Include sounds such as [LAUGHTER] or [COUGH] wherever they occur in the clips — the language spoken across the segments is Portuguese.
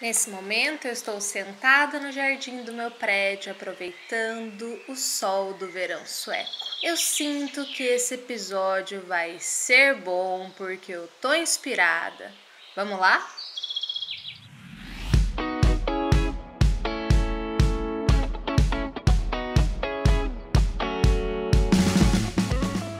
Nesse momento, eu estou sentada no jardim do meu prédio, aproveitando o sol do verão sueco. Eu sinto que esse episódio vai ser bom porque eu tô inspirada. Vamos lá?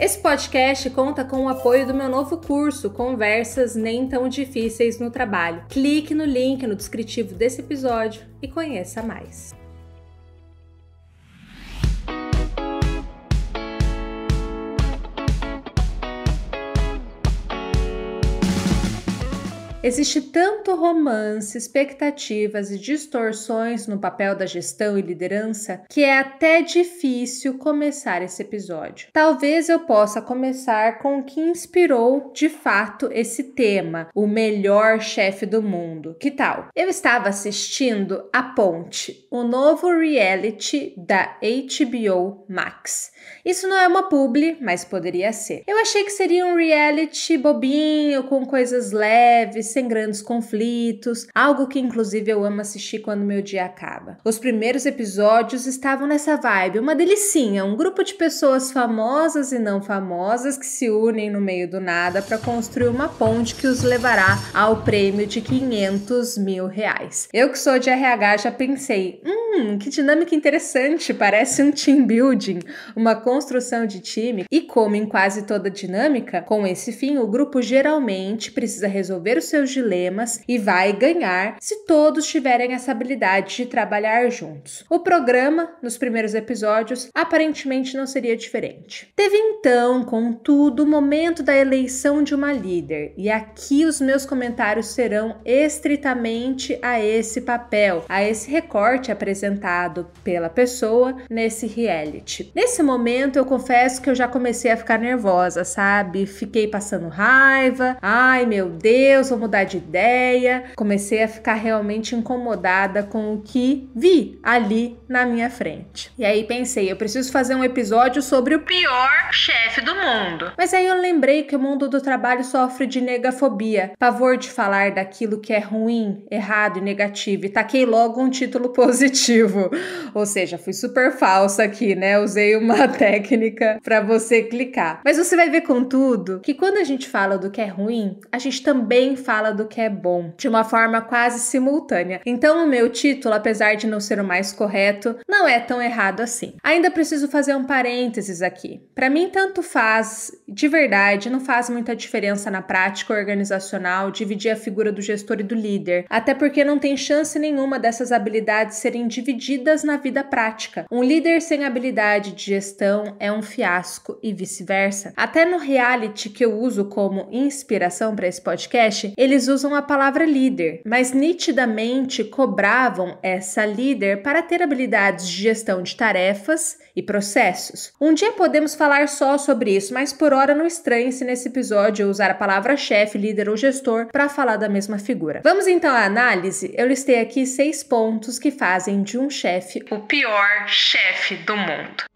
Esse podcast conta com o apoio do meu novo curso, Conversas Nem Tão Difíceis no Trabalho. Clique no link no descritivo desse episódio e conheça mais. Existe tanto romance, expectativas e distorções no papel da gestão e liderança que é até difícil começar esse episódio. Talvez eu possa começar com o que inspirou de fato esse tema, o melhor chefe do mundo. Que tal? Eu estava assistindo A Ponte, o novo reality da HBO Max. Isso não é uma publi, mas poderia ser. Eu achei que seria um reality bobinho, com coisas leves sem grandes conflitos, algo que inclusive eu amo assistir quando meu dia acaba. Os primeiros episódios estavam nessa vibe, uma delicinha, um grupo de pessoas famosas e não famosas que se unem no meio do nada para construir uma ponte que os levará ao prêmio de 500 mil reais. Eu que sou de RH já pensei, hum, que dinâmica interessante, parece um team building, uma construção de time e como em quase toda dinâmica, com esse fim o grupo geralmente precisa resolver o seu seus dilemas e vai ganhar se todos tiverem essa habilidade de trabalhar juntos. O programa, nos primeiros episódios, aparentemente não seria diferente. Teve então, contudo, o momento da eleição de uma líder, e aqui os meus comentários serão estritamente a esse papel, a esse recorte apresentado pela pessoa nesse reality. Nesse momento, eu confesso que eu já comecei a ficar nervosa, sabe? Fiquei passando raiva, ai meu Deus, vamos mudar de ideia, comecei a ficar realmente incomodada com o que vi ali na minha frente. E aí pensei, eu preciso fazer um episódio sobre o pior chefe do mundo. Mas aí eu lembrei que o mundo do trabalho sofre de negafobia, pavor de falar daquilo que é ruim, errado e negativo, e taquei logo um título [LAUGHS] positivo. Ou seja, fui super falsa aqui, né? Usei uma [LAUGHS] técnica para você clicar. Mas você vai ver contudo que quando a gente fala do que é ruim, a gente também fala fala do que é bom, de uma forma quase simultânea. Então, o meu título, apesar de não ser o mais correto, não é tão errado assim. Ainda preciso fazer um parênteses aqui. Para mim, tanto faz, de verdade, não faz muita diferença na prática organizacional dividir a figura do gestor e do líder, até porque não tem chance nenhuma dessas habilidades serem divididas na vida prática. Um líder sem habilidade de gestão é um fiasco e vice-versa. Até no reality que eu uso como inspiração para esse podcast, ele eles usam a palavra líder, mas nitidamente cobravam essa líder para ter habilidades de gestão de tarefas e processos. Um dia podemos falar só sobre isso, mas por hora não estranhe se nesse episódio eu usar a palavra chefe, líder ou gestor para falar da mesma figura. Vamos então à análise? Eu listei aqui seis pontos que fazem de um chefe o pior chefe do mundo.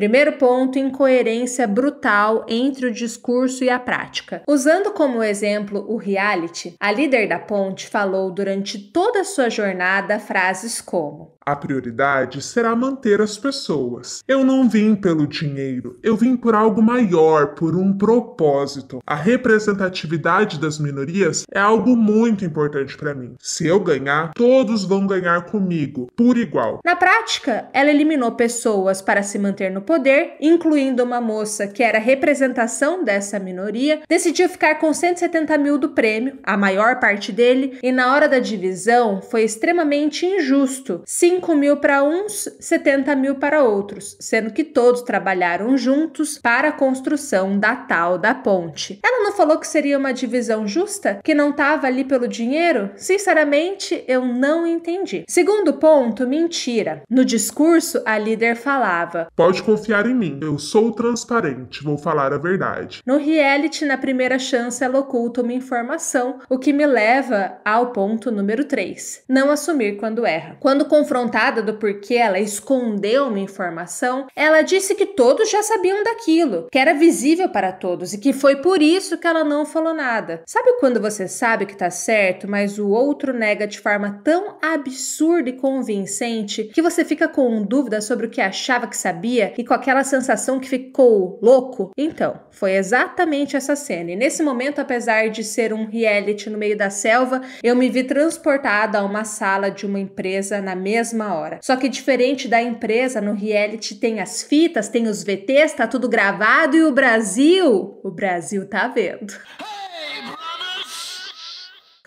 Primeiro ponto, incoerência brutal entre o discurso e a prática. Usando como exemplo o reality, a líder da ponte falou durante toda a sua jornada frases como: A prioridade será manter as pessoas. Eu não vim pelo dinheiro, eu vim por algo maior, por um propósito. A representatividade das minorias é algo muito importante para mim. Se eu ganhar, todos vão ganhar comigo, por igual. Na prática, ela eliminou pessoas para se manter no poder, incluindo uma moça que era representação dessa minoria, decidiu ficar com 170 mil do prêmio, a maior parte dele, e na hora da divisão foi extremamente injusto: 5 mil para uns, 70 mil para outros, sendo que todos trabalharam juntos para a construção da tal da ponte. Ela não falou que seria uma divisão justa? Que não estava ali pelo dinheiro? Sinceramente, eu não entendi. Segundo ponto, mentira. No discurso, a líder falava: Pode confiar confiar em mim. Eu sou transparente, vou falar a verdade. No reality, na primeira chance, ela oculta uma informação, o que me leva ao ponto número 3: não assumir quando erra. Quando confrontada do porquê ela escondeu uma informação, ela disse que todos já sabiam daquilo, que era visível para todos e que foi por isso que ela não falou nada. Sabe quando você sabe que tá certo, mas o outro nega de forma tão absurda e convincente que você fica com dúvida sobre o que achava que sabia e com aquela sensação que ficou louco? Então, foi exatamente essa cena. E nesse momento, apesar de ser um reality no meio da selva, eu me vi transportada a uma sala de uma empresa na mesma hora. Só que diferente da empresa, no reality tem as fitas, tem os VTs, tá tudo gravado e o Brasil, o Brasil tá vendo. Hey,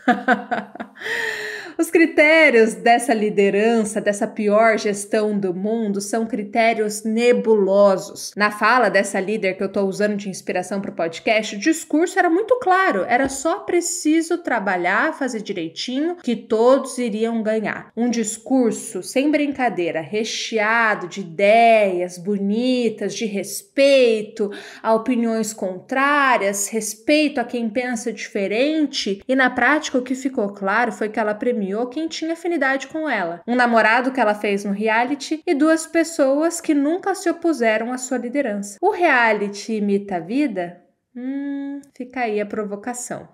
brothers! [LAUGHS] Os critérios dessa liderança, dessa pior gestão do mundo, são critérios nebulosos. Na fala dessa líder que eu estou usando de inspiração para o podcast, o discurso era muito claro: era só preciso trabalhar, fazer direitinho, que todos iriam ganhar. Um discurso sem brincadeira, recheado de ideias bonitas, de respeito a opiniões contrárias, respeito a quem pensa diferente. E na prática, o que ficou claro foi que ela premiou prêmio ou quem tinha afinidade com ela, um namorado que ela fez no reality e duas pessoas que nunca se opuseram à sua liderança. O reality imita a vida? Hum, fica aí a provocação.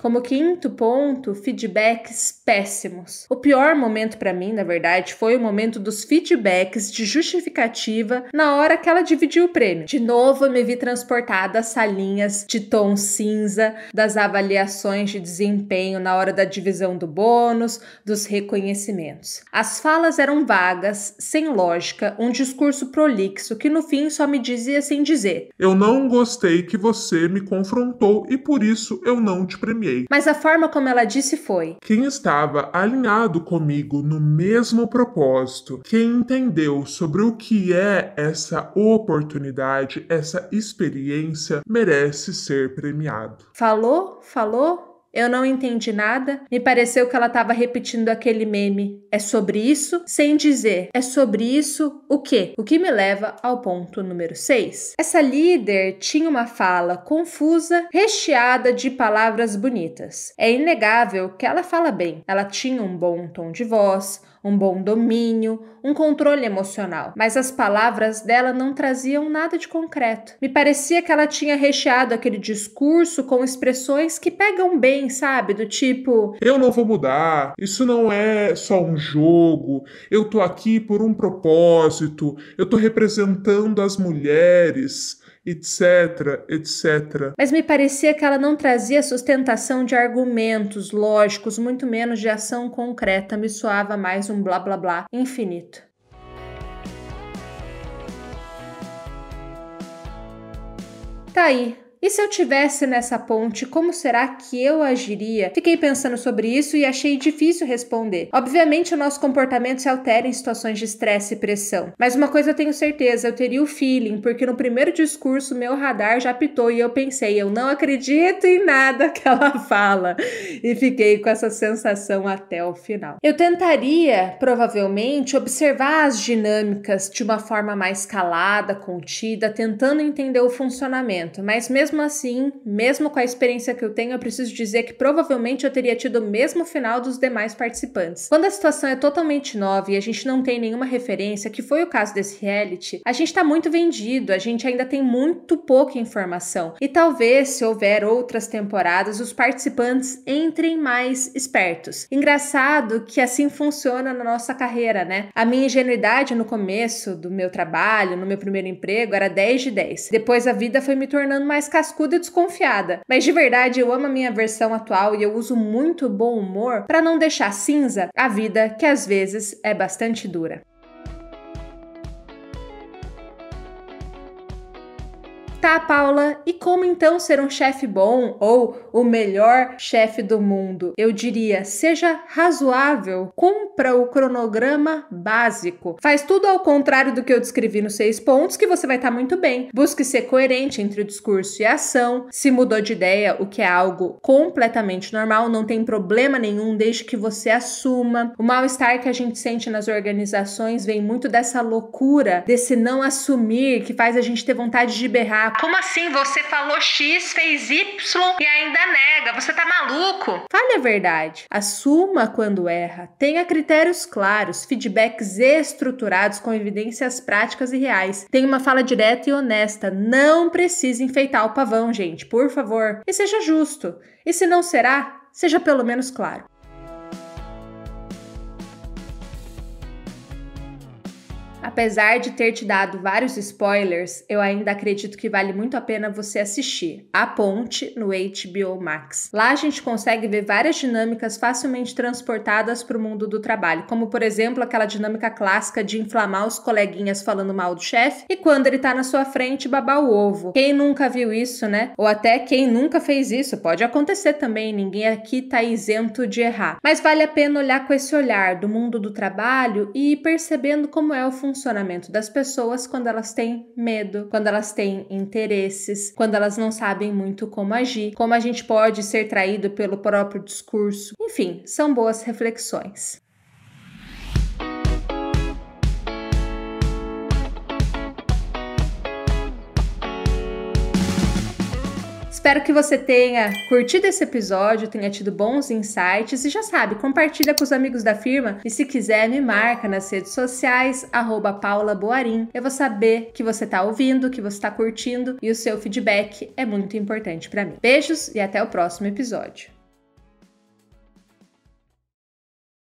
Como quinto ponto, feedbacks péssimos. O pior momento para mim, na verdade, foi o momento dos feedbacks de justificativa na hora que ela dividiu o prêmio. De novo, eu me vi transportada às salinhas de tom cinza das avaliações de desempenho na hora da divisão do bônus, dos reconhecimentos. As falas eram vagas, sem lógica, um discurso prolixo que no fim só me dizia sem dizer: Eu não gostei que você me confrontou e por isso eu não te premiei ninguém. Mas a forma como ela disse foi: Quem estava alinhado comigo no mesmo propósito, quem entendeu sobre o que é essa oportunidade, essa experiência, merece ser premiado. Falou, falou, eu não entendi nada. Me pareceu que ela estava repetindo aquele meme. É sobre isso? Sem dizer. É sobre isso o quê? O que me leva ao ponto número 6. Essa líder tinha uma fala confusa, recheada de palavras bonitas. É inegável que ela fala bem. Ela tinha um bom tom de voz, um bom domínio, um controle emocional, mas as palavras dela não traziam nada de concreto. Me parecia que ela tinha recheado aquele discurso com expressões que pegam bem, sabe? Do tipo: Eu não vou mudar, isso não é só um jogo, eu tô aqui por um propósito, eu tô representando as mulheres etc, etc. Mas me parecia que ela não trazia sustentação de argumentos lógicos, muito menos de ação concreta, me soava mais um blá blá blá infinito. Tá aí, e se eu tivesse nessa ponte, como será que eu agiria? Fiquei pensando sobre isso e achei difícil responder. Obviamente, o nosso comportamento se altera em situações de estresse e pressão. Mas uma coisa eu tenho certeza, eu teria o feeling, porque no primeiro discurso meu radar já pitou e eu pensei, eu não acredito em nada que ela [LAUGHS] fala. E fiquei com essa sensação até o final. Eu tentaria, provavelmente, observar as dinâmicas de uma forma mais calada, contida, tentando entender o funcionamento, mas mesmo mesmo assim, mesmo com a experiência que eu tenho, eu preciso dizer que provavelmente eu teria tido o mesmo final dos demais participantes. Quando a situação é totalmente nova e a gente não tem nenhuma referência, que foi o caso desse reality, a gente tá muito vendido, a gente ainda tem muito pouca informação. E talvez, se houver outras temporadas, os participantes entrem mais espertos. Engraçado que assim funciona na nossa carreira, né? A minha ingenuidade no começo do meu trabalho, no meu primeiro emprego, era 10 de 10. Depois a vida foi me tornando mais cascuda e desconfiada. Mas de verdade, eu amo a minha versão atual e eu uso muito bom humor para não deixar cinza a vida que às vezes é bastante dura. tá, Paula: e como então ser um chefe bom ou o melhor chefe do mundo? Eu diria: seja razoável, cumpra o cronograma básico. Faz tudo ao contrário do que eu descrevi nos seis pontos, que você vai estar tá muito bem. Busque ser coerente entre o discurso e a ação. Se mudou de ideia, o que é algo completamente normal, não tem problema nenhum, desde que você assuma. O mal-estar que a gente sente nas organizações vem muito dessa loucura, desse não assumir, que faz a gente ter vontade de berrar. Como assim você falou X, fez Y e ainda nega? Você tá maluco? Fale a verdade. Assuma quando erra. Tenha critérios claros, feedbacks estruturados com evidências práticas e reais. Tenha uma fala direta e honesta. Não precisa enfeitar o pavão, gente, por favor. E seja justo. E se não será, seja pelo menos claro. Apesar de ter te dado vários spoilers, eu ainda acredito que vale muito a pena você assistir A Ponte no HBO Max. Lá a gente consegue ver várias dinâmicas facilmente transportadas para o mundo do trabalho, como por exemplo aquela dinâmica clássica de inflamar os coleguinhas falando mal do chefe e quando ele tá na sua frente babar o ovo. Quem nunca viu isso, né? Ou até quem nunca fez isso, pode acontecer também, ninguém aqui tá isento de errar. Mas vale a pena olhar com esse olhar do mundo do trabalho e ir percebendo como é o funcionamento funcionamento das pessoas quando elas têm medo, quando elas têm interesses, quando elas não sabem muito como agir, como a gente pode ser traído pelo próprio discurso. Enfim, são boas reflexões. Espero que você tenha curtido esse episódio, tenha tido bons insights e já sabe, compartilha com os amigos da firma e se quiser me marca nas redes sociais @paulaboarim. Eu vou saber que você está ouvindo, que você está curtindo e o seu feedback é muito importante para mim. Beijos e até o próximo episódio.